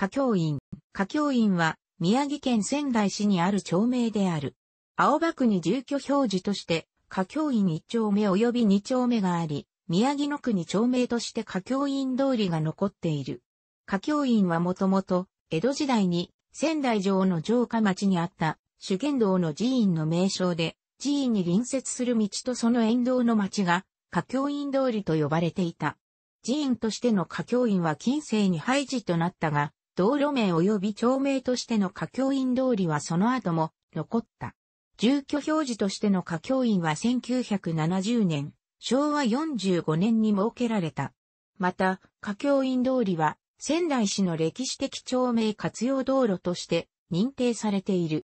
華教院。華教院は、宮城県仙台市にある町名である。青葉区に住居表示として、華教院1丁目及び2丁目があり、宮城野区に町名として華教院通りが残っている。華教院はもともと、江戸時代に仙台城の城下町にあった修験道の寺院の名称で、寺院に隣接する道とその沿道の町が、華教院通りと呼ばれていた。寺院としての華教院は近世に廃寺となったが、道路名及び町名としての華僑院通りはその後も残った。住居表示としての華僑院は1970年、昭和45年に設けられた。また、華僑院通りは仙台市の歴史的町名活用道路として認定されている。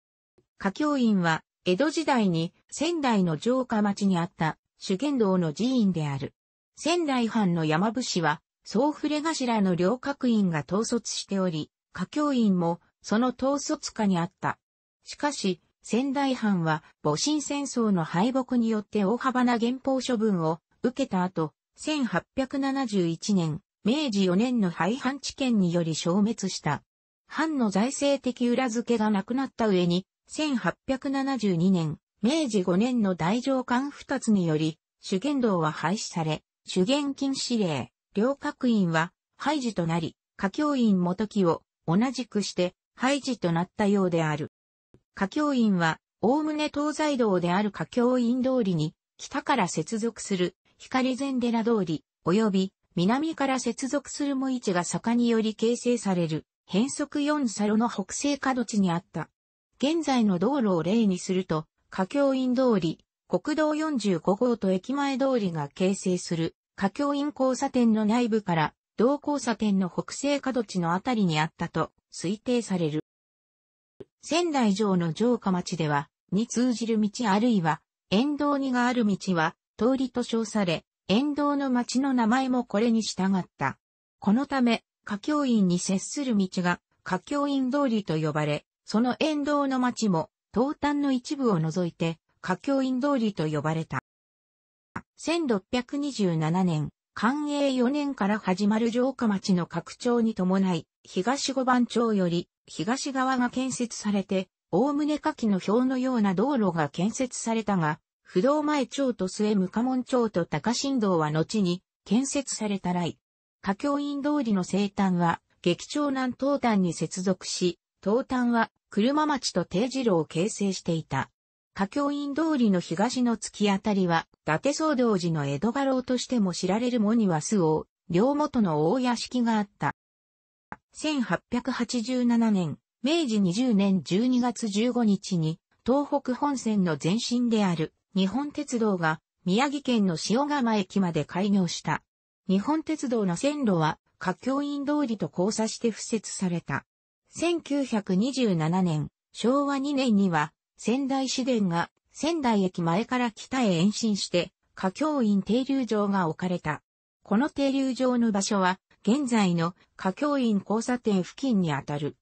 華僑院は江戸時代に仙台の城下町にあった主剣道の寺院である。仙台藩の山伏は総触れ頭の両閣員が統率しており、下教員もその統率下にあった。しかし、仙台藩は戊辰戦争の敗北によって大幅な減法処分を受けた後、1871年、明治4年の廃藩置県により消滅した。藩の財政的裏付けがなくなった上に、1872年、明治5年の大上官二つにより、主言道は廃止され、主言禁止令、両閣院は、廃寺となり、家教院元木を同じくして、廃寺となったようである。家教院は、おおむね東西道である家教院通りに、北から接続する光禅寺通り、及び南から接続する無市が坂により形成される、変則四サロの北西角地にあった。現在の道路を例にすると、家京院通り、国道45号と駅前通りが形成する華教院交差点の内部から、同交差点の北西角地のあたりにあったと推定される。仙台城の城下町では、に通じる道あるいは、沿道にがある道は、通りと称され、沿道の町の名前もこれに従った。このため、華教院に接する道が、華教院通りと呼ばれ、その沿道の町も、東端の一部を除いて、華教院通りと呼ばれた。1627年、寛永4年から始まる城下町の拡張に伴い、東五番町より東側が建設されて、おおむね下記の表のような道路が建設されたが、不動前町と末無家門町と高新道は後に建設された来。下教院通りの西端は、劇町南東端に接続し、東端は車町と定次郎を形成していた。下教院通りの東の突き当たりは、伊達総道寺の江戸画廊としても知られるモニワス王、両元の大屋敷があった。1887年、明治20年12月15日に、東北本線の前身である日本鉄道が宮城県の塩釜駅まで開業した。日本鉄道の線路は、下教院通りと交差して敷設された。1927年、昭和2年には仙台市電が仙台駅前から北へ延伸して、華京院停留場が置かれた。この停留場の場所は、現在の華京院交差点付近にあたる。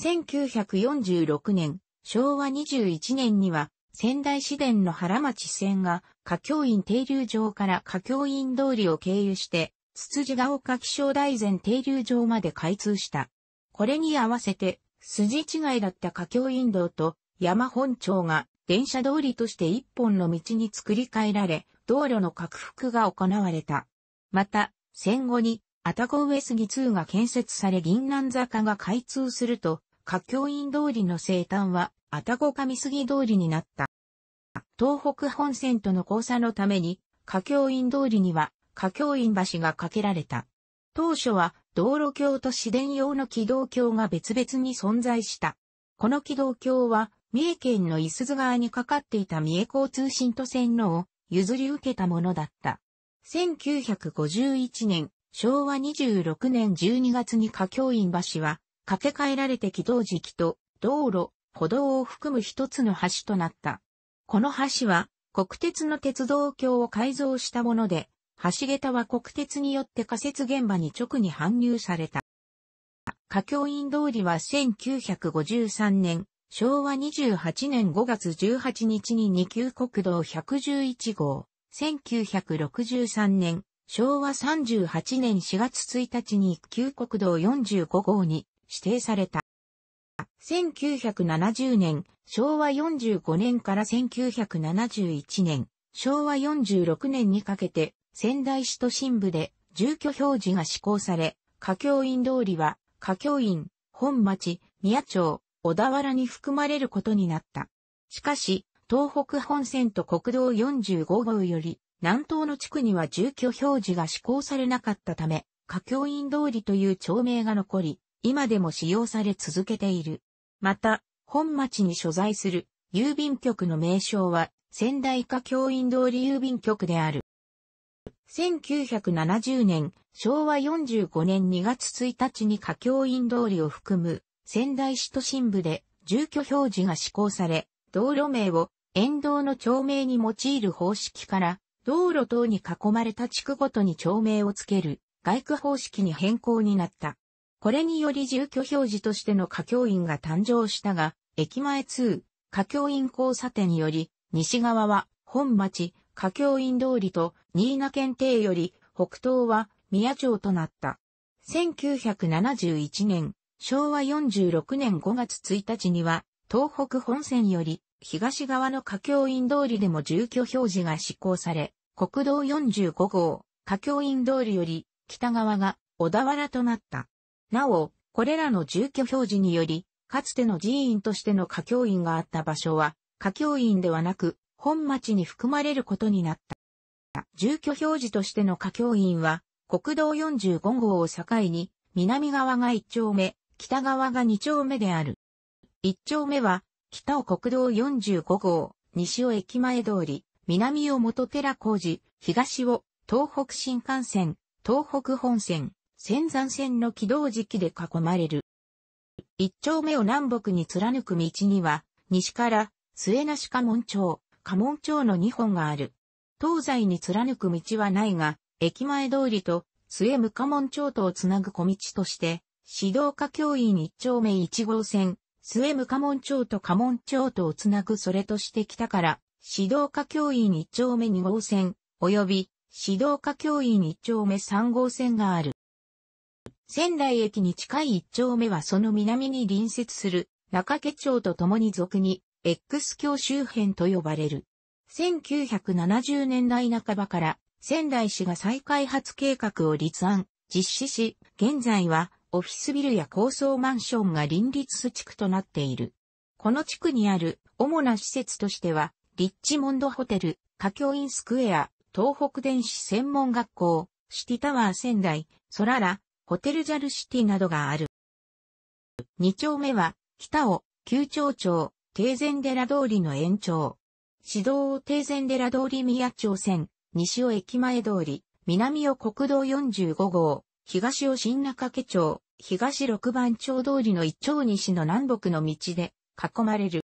1946年、昭和21年には、仙台市電の原町線が、華京院停留場から華京院通りを経由して、つつじが丘気象台前停留場まで開通した。これに合わせて、筋違いだった華京院道と山本町が電車通りとして一本の道に作り変えられ、道路の拡幅が行われた。また、戦後に、愛宕上杉2が建設され銀南坂が開通すると、華教院通りの生誕は、愛宕上杉通りになった。東北本線との交差のために、華教院通りには、華教院橋が架けられた。当初は、道路橋と市電用の軌道橋が別々に存在した。この軌道橋は、三重県の伊鈴川にかかっていた三重交通新都線のを譲り受けたものだった。1951年、昭和26年12月に下教院橋は、架け替えられて軌道時期と道路、歩道を含む一つの橋となった。この橋は、国鉄の鉄道橋を改造したもので、橋桁は国鉄によって仮設現場に直に搬入された。華教院通りは1953年昭和28年5月18日に2級国道111号、1963年、昭和38年4月1日に1級国道45号に指定された。1970年、昭和45年から1971年、昭和46年にかけて仙台市都心部で住居表示が施行され、家教院通りは、家教院、本町、宮町、小田原に含まれることになった。しかし、東北本線と国道45号より、南東の地区には住居表示が施行されなかったため、華教院通りという町名が残り、今でも使用され続けている。また、本町に所在する郵便局の名称は仙台華教院通り郵便局である。1970年、昭和45年2月1日に華教院通りを含む仙台市都心部で住居表示が施行され、道路名を沿道の町名に用いる方式から、道路等に囲まれた地区ごとに町名をつける外区方式に変更になった。これにより住居表示としての歌教員が誕生したが、駅前通、歌教員交差点により、西側は本町、歌教員通りと新名県邸より北東は宮町となった。1971年、昭和46年5月1日には、東北本線より、東側の華僑院通りでも住居表示が施行され、国道45号、華僑院通りより、北側が小田原となった。なお、これらの住居表示により、かつての寺院としての華僑院があった場所は、華僑院ではなく、本町に含まれることになった。住居表示としての華僑院は、国道45号を境に、南側が1丁目、北側が2丁目である。1丁目は、北を国道45号、西を駅前通り、南を元寺工事、東を東北新幹線、東北本線、仙山線の軌道時期で囲まれる。一丁目を南北に貫く道には、西から末那市家門町、家門町の2本がある。東西に貫く道はないが、駅前通りと末無家門町とをつなぐ小道として、指導科教員1丁目1号線、末無家門町と家門町とをつなぐそれとして北から、指導科教員1丁目2号線、及び、指導科教員1丁目3号線がある。仙台駅に近い1丁目はその南に隣接する中家町と共に俗に X 教周辺と呼ばれる。1970年代半ばから仙台市が再開発計画を立案、実施し、現在はオフィスビルや高層マンションが林立地区となっている。この地区にある主な施設としては、リッチモンドホテル、華教院スクエア、東北電子専門学校、シティタワー仙台、ソララ、ホテルジャルシティなどがある。2丁目は、北尾、旧町町、定前寺通りの延長。指導定前寺通り宮町線、西尾駅前通り、南尾国道45号、東を新中家町、東六番町通りの一丁西の南北の道で囲まれる。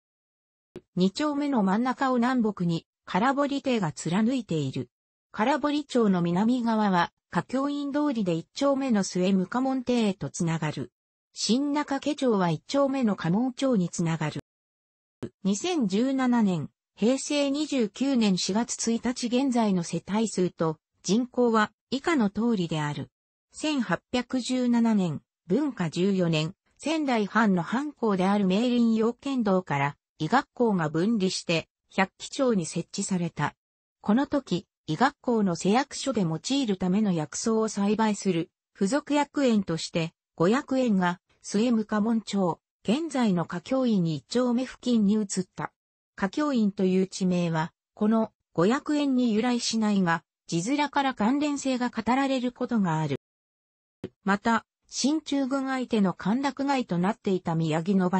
二丁目の真ん中を南北に、空堀邸が貫いている。空堀町の南側は、下教院通りで一丁目の末向家門邸へとつながる。新中家町は一丁目の家門町につながる。2017年、平成29年4月1日現在の世帯数と人口は以下の通りである。1817年、文化14年、仙台藩の藩校である明林陽剣道から医学校が分離して百鬼町に設置された。この時、医学校の製薬所で用いるための薬草を栽培する付属薬園として、五薬園が末向門町、現在の華教院に一丁目付近に移った。華教院という地名は、この五薬園に由来しないが、地面から関連性が語られることがある。また、新中軍相手の陥落街となっていた宮城野橋、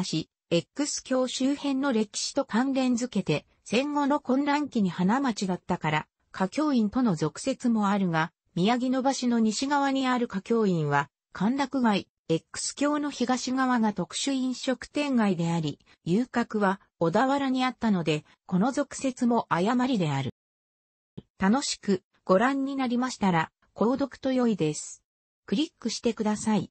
X 教周辺の歴史と関連づけて、戦後の混乱期に花町だったから、華教院との俗説もあるが、宮城野橋の西側にある華教院は、陥落街、X 教の東側が特殊飲食店街であり、遊郭は小田原にあったので、この俗説も誤りである。楽しくご覧になりましたら、購読と良いです。クリックしてください。